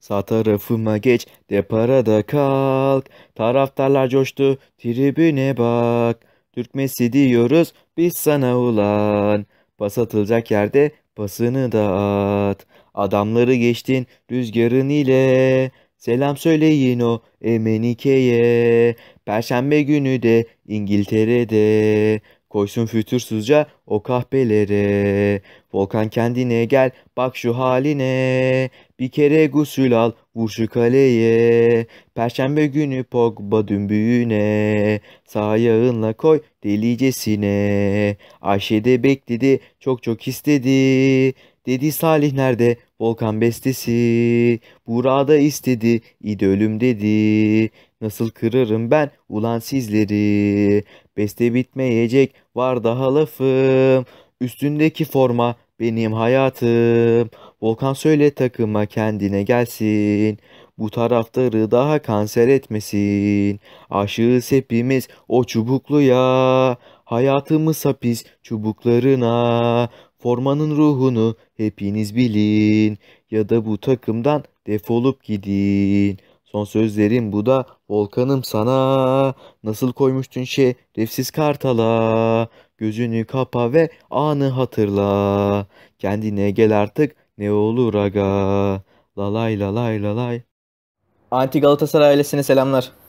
Sağ tarafıma geç, deparada kalk. Taraftarlar coştu, tribüne bak. Türk Messi diyoruz, biz sana ulan. Pas atılacak yerde pasını da at. Adamları geçtin rüzgarın ile. Selam söyleyin o Emenike'ye. Perşembe günü de İngiltere'de. Koysun fütursuzca o kahpelere. Volkan kendine gel bak şu haline. Bir kere gusül al vur şu kaleye. Perşembe günü Pogba dümbüğüne. Sağ ayağınla koy delicesine. Ayşe de bekledi çok çok istedi. Dedi Salih nerede? Volkan bestesi. Burada istedi. İdolüm dedi. Nasıl kırarım ben ulan sizleri. Beste bitmeyecek var daha lafım. Üstündeki forma benim hayatım. Volkan söyle takıma kendine gelsin. Bu taraftarı daha kanser etmesin. Aşığız hepimiz o çubukluya. Hayatımız hapis çubuklarına. Formanın ruhunu hepiniz bilin. Ya da bu takımdan defolup gidin. Son sözlerim bu da volkanım sana. Nasıl koymuştun şerefsiz kartala. Gözünü kapa ve anı hatırla. Kendine gel artık ne olur aga. Lalay lalay lalay. Anti Galatasaray ailesine selamlar.